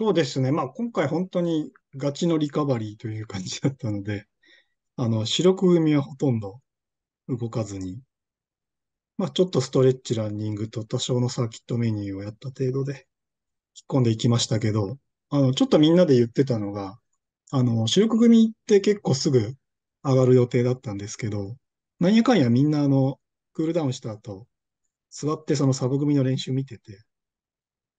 そうですね。まあ、今回本当にガチのリカバリーという感じだったので、あの、視力組はほとんど動かずに、まあ、ちょっとストレッチランニングと多少のサーキットメニューをやった程度で引っ込んでいきましたけど、あの、ちょっとみんなで言ってたのが、あの、視力組って結構すぐ上がる予定だったんですけど、なんやかんやみんなあの、クールダウンした後、座ってそのサブ組の練習見てて、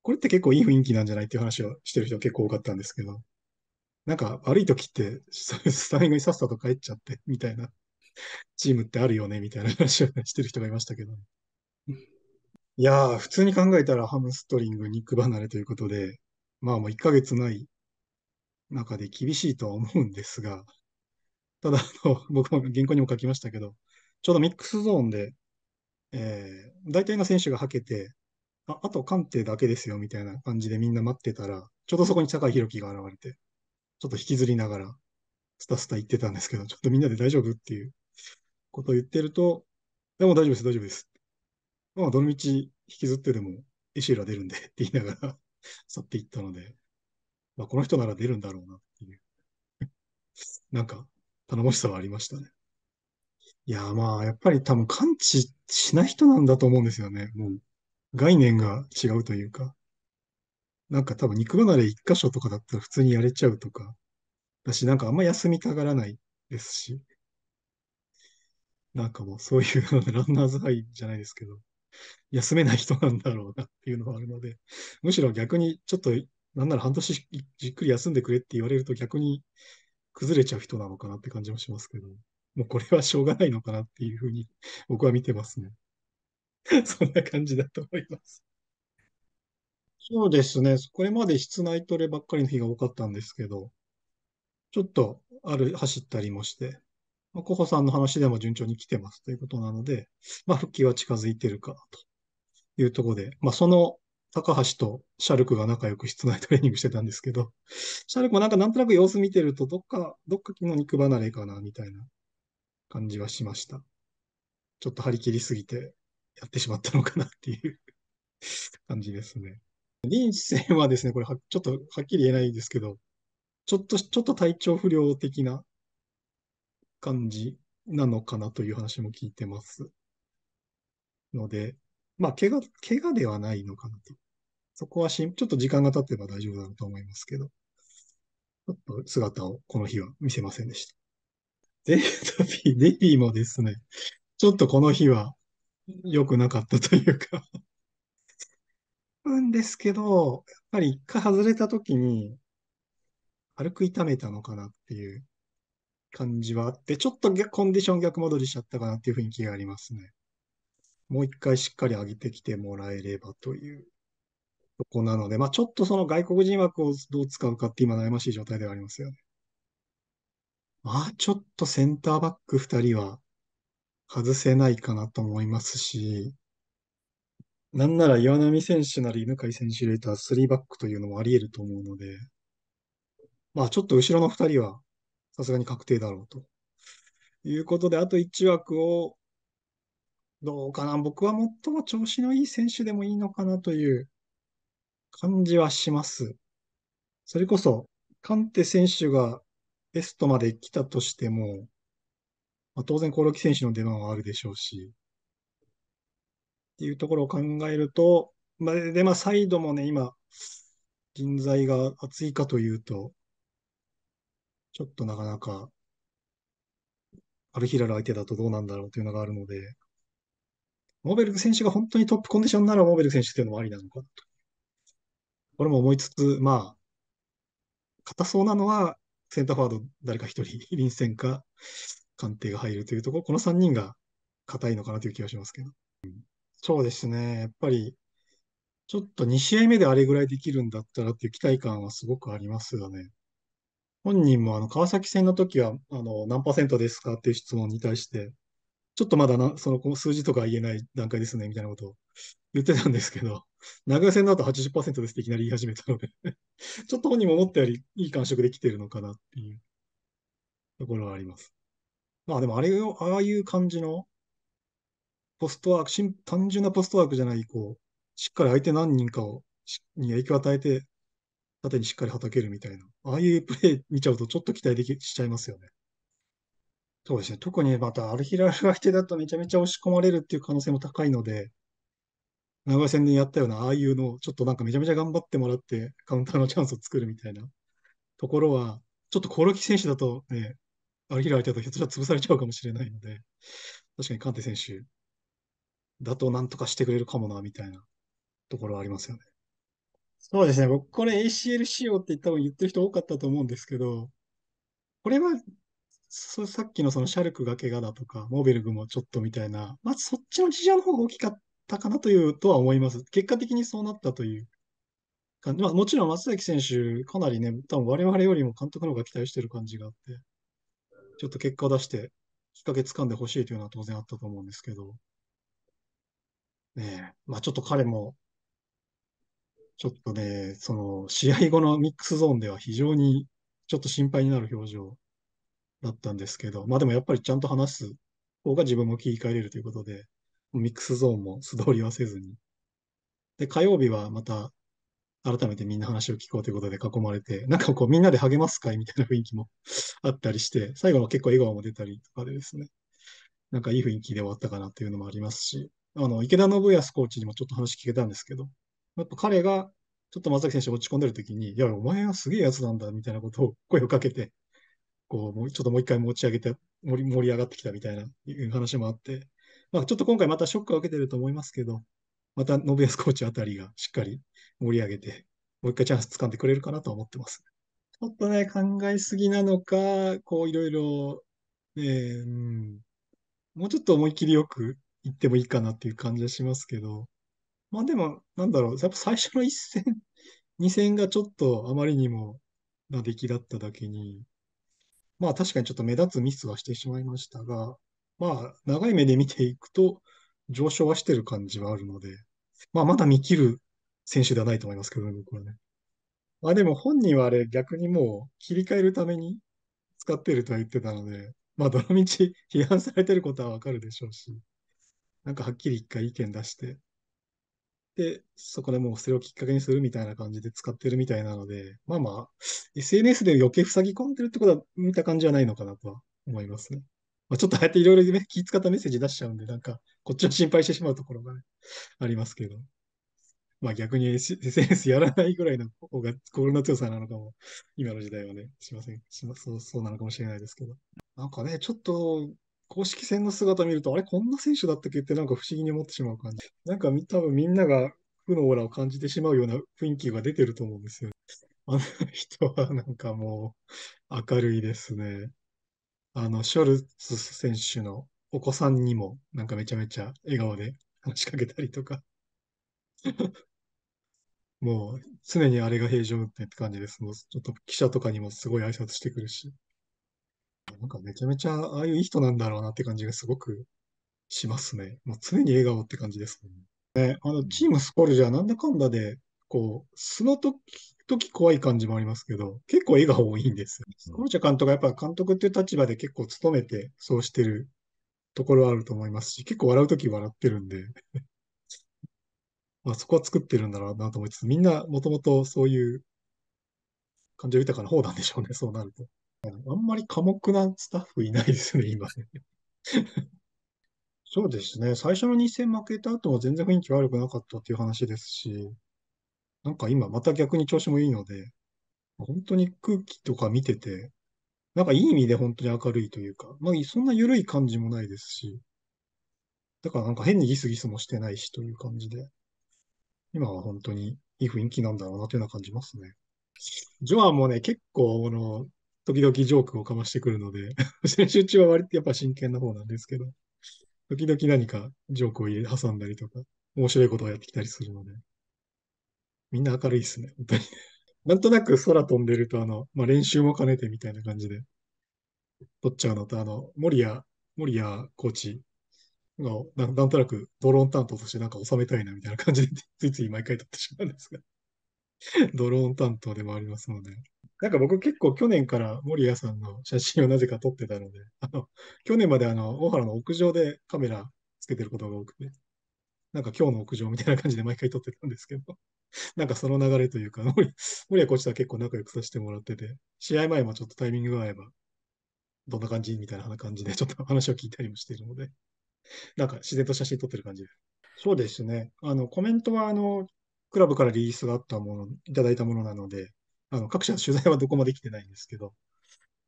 これって結構いい雰囲気なんじゃないっていう話をしてる人結構多かったんですけど、なんか悪い時って、スタメンにさっさと帰っちゃって、みたいな、チームってあるよね、みたいな話をしてる人がいましたけど、いやー、普通に考えたらハムストリング、肉離れということで、まあもう1ヶ月ない中で厳しいとは思うんですが、ただあの、僕も原稿にも書きましたけど、ちょうどミックスゾーンで、えー、大体の選手がはけて、あ、あと鑑定だけですよ、みたいな感じでみんな待ってたら、ちょうどそこに坂井宏樹が現れて、ちょっと引きずりながら、スタスタ言ってたんですけど、ちょっとみんなで大丈夫っていうことを言ってると、でも大丈夫です、大丈夫です。まあ、どの道引きずってでも、エシエラ出るんでって言いながら去っていったので、まあ、この人なら出るんだろうなっていう なんか、頼もしさはありましたね。いや、まあ、やっぱり多分完治しない人なんだと思うんですよね。もう、概念が違うというか、なんか多分肉離れ一箇所とかだったら普通にやれちゃうとか、だし、なんかあんま休みたがらないですし、なんかもうそういうランナーズハイじゃないですけど、休めない人なんだろうなっていうのはあるので、むしろ逆にちょっと、なんなら半年じっくり休んでくれって言われると逆に崩れちゃう人なのかなって感じもしますけど、もうこれはしょうがないのかなっていうふうに僕は見てますね。そんな感じだと思います。そうですね。これまで室内トレばっかりの日が多かったんですけど、ちょっとある、走ったりもして、まあ、コホさんの話でも順調に来てますということなので、まあ、復帰は近づいてるかというところで、まあ、その高橋とシャルクが仲良く室内トレーニングしてたんですけど、シャルクもなんかなんとなく様子見てると、どっか、どっかの肉離れかなみたいな感じはしました。ちょっと張り切りすぎて、やってしまったのかなっていう 感じですね。リ戦はですね、これは、ちょっとはっきり言えないですけど、ちょっと、ちょっと体調不良的な感じなのかなという話も聞いてますので、まあ、怪我、怪我ではないのかなと。そこはしん、ちょっと時間が経てば大丈夫だろうと思いますけど、ちょっと姿をこの日は見せませんでした。データピー、デビーもですね、ちょっとこの日は良くなかったというかうんですけど、やっぱり一回外れた時に、軽く痛めたのかなっていう感じはあって、ちょっとコンディション逆戻りしちゃったかなっていう雰囲気がありますね。もう一回しっかり上げてきてもらえればというとこなので、まあちょっとその外国人枠をどう使うかって今悩ましい状態ではありますよね。まあちょっとセンターバック2人は外せないかなと思いますし、なんなら岩波選手なり犬飼選手レ入ター3バックというのもあり得ると思うので、まあちょっと後ろの2人はさすがに確定だろうと。いうことで、あと1枠をどうかな僕は最も調子のいい選手でもいいのかなという感じはします。それこそ、カンテ選手がベストまで来たとしても、まあ、当然、興梠選手の出番はあるでしょうし、っていうところを考えると、まあ、で、まあ、サイドもね、今、人材が厚いかというと、ちょっとなかなか、アルヒラル相手だとどうなんだろうというのがあるので、モーベルク選手が本当にトップコンディションならモーベルク選手っていうのもありなのかなと。これも思いつつ、まあ、硬そうなのはセンターフォワード誰か一人、臨戦か、鑑定が入るというところ、この3人が硬いのかなという気がしますけど。うん、そうですね。やっぱり、ちょっと2試合目であれぐらいできるんだったらっていう期待感はすごくありますよね。本人もあの川崎戦の時はあの何パーセントですかっていう質問に対して、ちょっとまだなその数字とか言えない段階ですねみたいなことを言ってたんですけど、名古屋戦だと80%ですっていきなり言い始めたので ちょっと本人も思ったよりいい感触できてるのかなっていうところはあります。まあでもあれを、ああいう感じの、ポストワーク、しん単純なポストワークじゃない、こう、しっかり相手何人かをに影響を与えて、縦にしっかり叩けるみたいな、ああいうプレイ見ちゃうとちょっと期待でき、しちゃいますよね。そうですね。特にまたアルヒラル相手だとめちゃめちゃ押し込まれるっていう可能性も高いので、名古屋戦でやったような、ああいうのちょっとなんかめちゃめちゃ頑張ってもらって、カウンターのチャンスを作るみたいなところは、ちょっとコロキ選手だとね、開いてるとひたすら潰されちゃうかもしれないので、確かにカンテ選手だとなんとかしてくれるかもな、みたいなところはありますよね。そうですね。僕、これ ACL 仕様って多分言ってる人多かったと思うんですけど、これは、そさっきのそのシャルクが怪我だとか、モーベルグもちょっとみたいな、まあそっちの事情の方が大きかったかなというとは思います。結果的にそうなったという感じ。まあ、もちろん松崎選手、かなりね、多分我々よりも監督の方が期待してる感じがあって、ちょっと結果を出して、きっかけ掴んでほしいというのは当然あったと思うんですけど、ねえ、まあちょっと彼も、ちょっとね、その試合後のミックスゾーンでは非常にちょっと心配になる表情だったんですけど、まあでもやっぱりちゃんと話す方が自分も切り替えれるということで、ミックスゾーンも素通りはせずに。で、火曜日はまた改めてみんな話を聞こうということで囲まれて、なんかこうみんなで励ますかいみたいな雰囲気も あったりして、最後は結構笑顔も出たりとかでですね、なんかいい雰囲気で終わったかなっていうのもありますし、あの、池田信康コーチにもちょっと話聞けたんですけど、やっぱ彼がちょっと松崎選手落ち込んでる時に、いや、お前はすげえやつなんだみたいなことを声をかけて、こう、ちょっともう一回持ち上げて、盛り上がってきたみたいな話もあって、まあ、ちょっと今回またショックを受けてると思いますけど、また信康コーチあたりがしっかり盛り上げて、もう一回チャンス掴んでくれるかなと思ってます。ちょっとね、考えすぎなのか、こういろいろ、ね、えー、うん、もうちょっと思い切りよく行ってもいいかなっていう感じはしますけど、まあでも、なんだろう、やっぱ最初の一戦、二戦がちょっとあまりにもな出来だっただけに、まあ確かにちょっと目立つミスはしてしまいましたが、まあ長い目で見ていくと上昇はしてる感じはあるので、まあ、まだ見切る選手ではないと思いますけどね、僕はね。まあでも本人はあれ逆にもう切り替えるために使ってるとは言ってたので、まあどのみち 批判されてることはわかるでしょうし、なんかはっきり一回意見出して、で、そこでもうそれをきっかけにするみたいな感じで使ってるみたいなので、まあまあ、SNS で余計塞ぎ込んでるってことは見た感じはないのかなとは思いますね。まあ、ちょっとああやっていろいろ気使ったメッセージ出しちゃうんで、なんか、こっちは心配してしまうところが、ね、ありますけど。まあ逆に SNS やらないぐらいの方が心の強さなのかも、今の時代はね、しません、しまそうそうなのかもしれないですけど。なんかね、ちょっと公式戦の姿見ると、あれ、こんな選手だったっけってなんか不思議に思ってしまう感じ。なんか多分みんなが負のオーラを感じてしまうような雰囲気が出てると思うんですよ。あの人はなんかもう明るいですね。あの、ショルツ選手のお子さんにも、なんかめちゃめちゃ笑顔で話しかけたりとか。もう、常にあれが平常運転って感じです。もう、ちょっと記者とかにもすごい挨拶してくるし。なんかめちゃめちゃ、ああいういい人なんだろうなって感じがすごくしますね。もう常に笑顔って感じですもんね。ね、あの、チームスコルジャーなんだかんだで、構、素の時、時怖い感じもありますけど、結構笑顔多いんですよ。コルチャ監督はやっぱ監督っていう立場で結構務めてそうしてるところはあると思いますし、結構笑う時笑ってるんで まあそこは作ってるんだろうなと思いつつ、みんなもともとそういう感情豊かな方なんでしょうね、そうなると。あんまり寡黙なスタッフいないですね、今ね。そうですね。最初の2戦負けた後も全然雰囲気悪くなかったっていう話ですし、なんか今また逆に調子もいいので、本当に空気とか見てて、なんかいい意味で本当に明るいというか、まあそんな緩い感じもないですし、だからなんか変にギスギスもしてないしという感じで、今は本当にいい雰囲気なんだろうなというような感じますね。ジョアンもね、結構、あの、時々ジョークをかましてくるので、選手中は割とやっぱ真剣な方なんですけど、時々何かジョークを挟んだりとか、面白いことをやってきたりするので、みんな明るいっすね、本当に。なんとなく空飛んでると、あの、まあ、練習も兼ねてみたいな感じで、取っちゃうのと、あの、森谷、森谷コーチのな、なんとなくドローン担当としてなんか収めたいなみたいな感じで、ついつい毎回撮ってしまうんですが、ドローン担当でもありますので。なんか僕結構去年から森谷さんの写真をなぜか撮ってたので、あの、去年まであの、大原の屋上でカメラつけてることが多くて、なんか今日の屋上みたいな感じで毎回撮ってたんですけど。なんかその流れというか、森谷コーチとは結構仲良くさせてもらってて、試合前もちょっとタイミングが合えば、どんな感じみたいな感じで、ちょっと話を聞いたりもしているので、なんか自然と写真撮ってる感じです。そうですね。あの、コメントは、あの、クラブからリリースがあったもの、いただいたものなので、あの、各社の取材はどこまで来てないんですけど、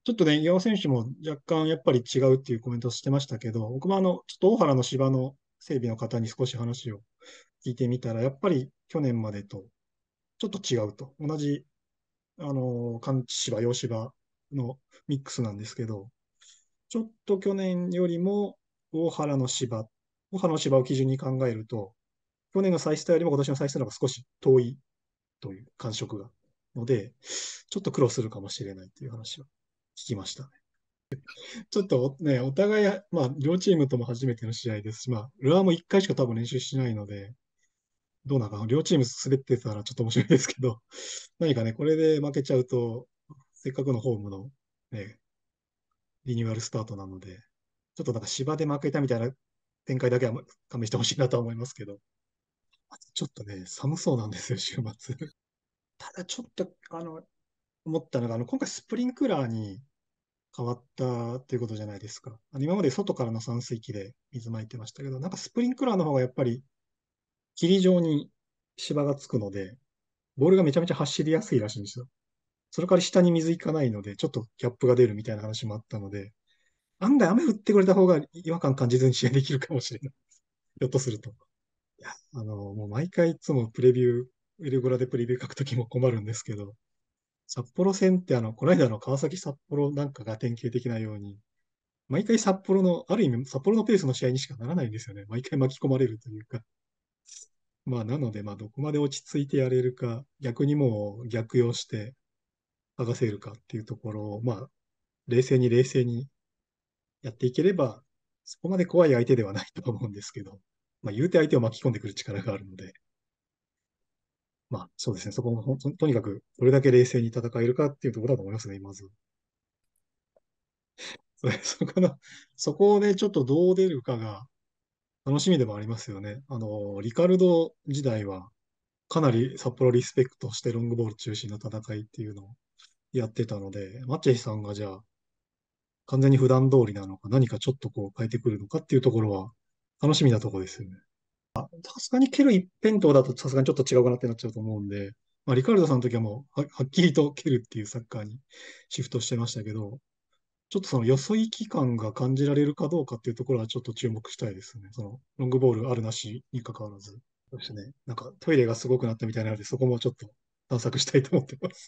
ちょっとね、岩尾選手も若干やっぱり違うっていうコメントをしてましたけど、僕もあの、ちょっと大原の芝の整備の方に少し話を聞いてみたら、やっぱり去年までとちょっと違うと。同じ、あの、寒芝、洋芝のミックスなんですけど、ちょっと去年よりも大原の芝、大原の芝を基準に考えると、去年の再スタよりも今年の再スの方が少し遠いという感触が。ので、ちょっと苦労するかもしれないという話は聞きましたね。ちょっとね、お互い、まあ、両チームとも初めての試合ですし、まあ、ルアーも1回しか多分練習しないので、どうなのかな、両チーム滑ってたらちょっと面白いですけど、何かね、これで負けちゃうと、せっかくのホームの、ね、リニューアルスタートなので、ちょっとなんか芝で負けたみたいな展開だけは勘弁してほしいなと思いますけど、ちょっとね、寒そうなんですよ、週末。ただちょっと、あの、思ったのが、あの、今回スプリンクラーに変わったということじゃないですか。あの今まで外からの散水器で水撒いてましたけど、なんかスプリンクラーの方がやっぱり霧状に芝がつくので、ボールがめちゃめちゃ走りやすいらしいんですよ。それから下に水いかないので、ちょっとギャップが出るみたいな話もあったので、案外雨降ってくれた方が違和感感じずに試合できるかもしれないです。ひょっとすると。いや、あの、もう毎回いつもプレビュー、ウルグラでプレビュー書くときも困るんですけど、札幌戦ってあの、この間の川崎札幌なんかが典型的なように、毎回札幌の、ある意味札幌のペースの試合にしかならないんですよね。毎回巻き込まれるというか。まあ、なので、まあ、どこまで落ち着いてやれるか、逆にもう逆用して剥がせるかっていうところを、まあ、冷静に冷静にやっていければ、そこまで怖い相手ではないと思うんですけど、まあ、言うて相手を巻き込んでくる力があるので、まあ、そうですね、そこもほとにかく、どれだけ冷静に戦えるかっていうところだと思いますね、まず。そこの、そこをね、ちょっとどう出るかが、楽しみでもありますよね。あの、リカルド時代は、かなり札幌リスペクトしてロングボール中心の戦いっていうのをやってたので、マッチェイさんがじゃあ、完全に普段通りなのか、何かちょっとこう変えてくるのかっていうところは、楽しみなとこですよね。さすがに蹴る一辺倒だとさすがにちょっと違うかなってなっちゃうと思うんで、まあ、リカルドさんの時はもうは、はっきりと蹴るっていうサッカーにシフトしてましたけど、ちょっとそのよそ行き感が感じられるかどうかっていうところはちょっと注目したいですね。そのロングボールあるなしに関わらず。そしてね。なんかトイレがすごくなったみたいなので、そこもちょっと探索したいと思ってます。